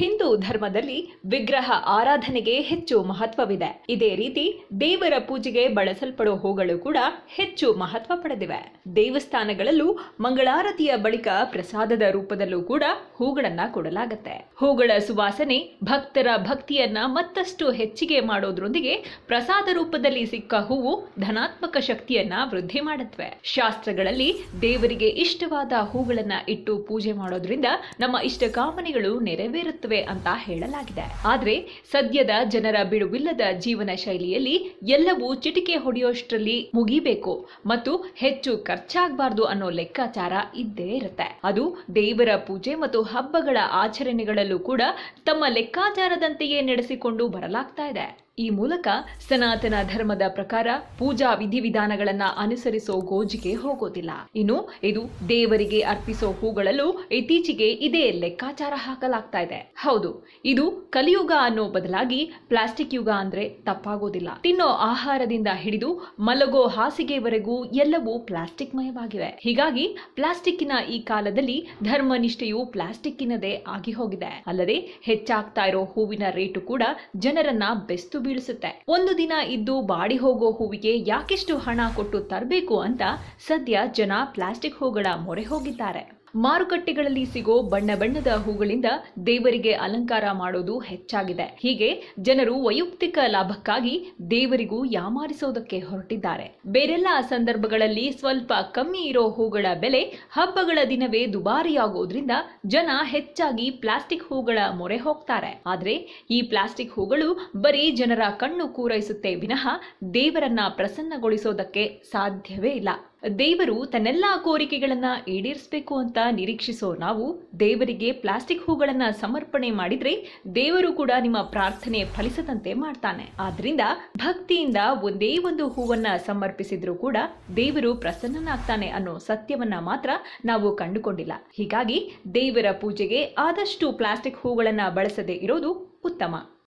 ಹಿಂದೂ ಧರ್ಮದಲ್ಲಿ ವಿಗ್ರಹ ಆರಾಧನೆಗೆ ಹೆಚ್ಚು ಮಹತ್ವವಿದೆ ಇದೇ ರೀತಿ ದೇವರ ಪೂಜೆಗೆ ಬಳಸಲ್ಪಡುವ ಹೂಗಳು ಕೂಡ ಹೆಚ್ಚು ಮಹತ್ವ ಪಡೆದಿವೆ ದೇವಸ್ಥಾನಗಳಲ್ಲೂ ಮಂಗಳಾರತಿಯ ಬಳಿಕ ಪ್ರಸಾದದ ರೂಪದಲ್ಲೂ ಕೂಡ ಹೂಗಳನ್ನ ಕೊಡಲಾಗುತ್ತೆ ಹೂಗಳ ಸುವಾಸನೆ ಭಕ್ತರ ಭಕ್ತಿಯನ್ನ ಮತ್ತಷ್ಟು ಹೆಚ್ಚಿಗೆ ಮಾಡೋದ್ರೊಂದಿಗೆ ಪ್ರಸಾದ ರೂಪದಲ್ಲಿ ಸಿಕ್ಕ ಹೂವು ಧನಾತ್ಮಕ ಶಕ್ತಿಯನ್ನ ವೃದ್ಧಿ ಮಾಡುತ್ತವೆ ಶಾಸ್ತ್ರಗಳಲ್ಲಿ ದೇವರಿಗೆ ಇಷ್ಟವಾದ ಹೂಗಳನ್ನ ಇಟ್ಟು ಪೂಜೆ ಮಾಡೋದ್ರಿಂದ ನಮ್ಮ ಇಷ್ಟ ಕಾಮನೆಗಳು ನೆರವೇರುತ್ತವೆ ಅಂತ ಹೇಳಲಾಗಿದೆ ಆದರೆ ಸದ್ಯದ ಜನರ ಬಿಡುವಿಲ್ಲದ ಜೀವನ ಶೈಲಿಯಲ್ಲಿ ಎಲ್ಲವೂ ಚಿಟಿಕೆ ಹೊಡೆಯೋಷ್ಟರಲ್ಲಿ ಮುಗಿಬೇಕು ಮತ್ತು ಹೆಚ್ಚು ಖರ್ಚಾಗಬಾರದು ಅನ್ನೋ ಲೆಕ್ಕಾಚಾರ ಇದ್ದೇ ಇರುತ್ತೆ ಅದು ದೇವರ ಪೂಜೆ ಮತ್ತು ಹಬ್ಬಗಳ ಆಚರಣೆಗಳಲ್ಲೂ ಕೂಡ ತಮ್ಮ ಲೆಕ್ಕಾಚಾರದಂತೆಯೇ ನಡೆಸಿಕೊಂಡು ಬರಲಾಗ್ತಾ ಇದೆ ಈ ಮೂಲಕ ಸನಾತನ ಧರ್ಮದ ಪ್ರಕಾರ ಪೂಜಾ ವಿಧಿವಿಧಾನಗಳನ್ನ ಅನುಸರಿಸೋ ಗೋಜಿಗೆ ಹೋಗೋದಿಲ್ಲ ಇನ್ನು ಇದು ದೇವರಿಗೆ ಅರ್ಪಿಸೋ ಹೂಗಳಲ್ಲೂ ಇತ್ತೀಚೆಗೆ ಇದೇ ಲೆಕ್ಕಾಚಾರ ಹಾಕಲಾಗ್ತಾ ಇದೆ ಹೌದು ಇದು ಕಲಿಯುಗ ಅನ್ನೋ ಬದಲಾಗಿ ಪ್ಲಾಸ್ಟಿಕ್ ಯುಗ ಅಂದ್ರೆ ತಪ್ಪಾಗೋದಿಲ್ಲ ತಿನ್ನೋ ಆಹಾರದಿಂದ ಹಿಡಿದು ಮಲಗೋ ಹಾಸಿಗೆವರೆಗೂ ಎಲ್ಲವೂ ಪ್ಲಾಸ್ಟಿಕ್ ಮಯವಾಗಿವೆ ಹೀಗಾಗಿ ಪ್ಲಾಸ್ಟಿಕ್ಕಿನ ಈ ಕಾಲದಲ್ಲಿ ಧರ್ಮನಿಷ್ಠೆಯು ಪ್ಲಾಸ್ಟಿಕ್ಕಿನದೇ ಆಗಿ ಹೋಗಿದೆ ಅಲ್ಲದೆ ಹೆಚ್ಚಾಗ್ತಾ ಇರೋ ಹೂವಿನ ರೇಟು ಕೂಡ ಜನರನ್ನ ಬೆಸ್ತು ಬೀಳಿಸುತ್ತೆ ಒಂದು ದಿನ ಇದ್ದು ಬಾಡಿ ಹೋಗೋ ಹೂವಿಗೆ ಯಾಕೆಷ್ಟು ಹಣ ಕೊಟ್ಟು ತರಬೇಕು ಅಂತ ಸದ್ಯ ಜನ ಪ್ಲಾಸ್ಟಿಕ್ ಹೂಗಳ ಮೊರೆ ಹೋಗಿದ್ದಾರೆ ಮಾರುಕಟ್ಟೆಗಳಲ್ಲಿ ಸಿಗೋ ಬಣ್ಣ ಬಣ್ಣದ ಹೂಗಳಿಂದ ದೇವರಿಗೆ ಅಲಂಕಾರ ಮಾಡೋದು ಹೆಚ್ಚಾಗಿದೆ ಹೀಗೆ ಜನರು ವೈಯಕ್ತಿಕ ಲಾಭಕ್ಕಾಗಿ ದೇವರಿಗೂ ಯಾಮಾರಿಸೋದಕ್ಕೆ ಹೊರಟಿದ್ದಾರೆ ಬೇರೆಲ್ಲ ಸಂದರ್ಭಗಳಲ್ಲಿ ಸ್ವಲ್ಪ ಕಮ್ಮಿ ಇರೋ ಹೂಗಳ ಬೆಲೆ ಹಬ್ಬಗಳ ದಿನವೇ ದುಬಾರಿಯಾಗೋದ್ರಿಂದ ಜನ ಹೆಚ್ಚಾಗಿ ಪ್ಲಾಸ್ಟಿಕ್ ಹೂಗಳ ಮೊರೆ ಹೋಗ್ತಾರೆ ಆದರೆ ಈ ಪ್ಲಾಸ್ಟಿಕ್ ಹೂಗಳು ಬರೀ ಜನರ ಕಣ್ಣು ಕೂರೈಸುತ್ತೆ ವಿನಃ ದೇವರನ್ನ ಪ್ರಸನ್ನಗೊಳಿಸೋದಕ್ಕೆ ಸಾಧ್ಯವೇ ಇಲ್ಲ ದೇವರು ತನ್ನೆಲ್ಲ ಕೋರಿಕೆಗಳನ್ನು ಈಡೇರಿಸಬೇಕು ಅಂತ ನಿರೀಕ್ಷಿಸೋ ನಾವು ದೇವರಿಗೆ ಪ್ಲಾಸ್ಟಿಕ್ ಹೂಗಳನ್ನು ಸಮರ್ಪಣೆ ಮಾಡಿದರೆ ದೇವರು ಕೂಡ ನಿಮ್ಮ ಪ್ರಾರ್ಥನೆ ಫಲಿಸದಂತೆ ಮಾಡ್ತಾನೆ ಆದ್ರಿಂದ ಭಕ್ತಿಯಿಂದ ಒಂದೇ ಒಂದು ಹೂವನ್ನು ಸಮರ್ಪಿಸಿದ್ರೂ ಕೂಡ ದೇವರು ಪ್ರಸನ್ನನಾಗ್ತಾನೆ ಅನ್ನೋ ಸತ್ಯವನ್ನ ಮಾತ್ರ ನಾವು ಕಂಡುಕೊಂಡಿಲ್ಲ ಹೀಗಾಗಿ ದೇವರ ಪೂಜೆಗೆ ಆದಷ್ಟು ಪ್ಲಾಸ್ಟಿಕ್ ಹೂಗಳನ್ನು ಬಳಸದೆ ಇರೋದು ಉತ್ತಮ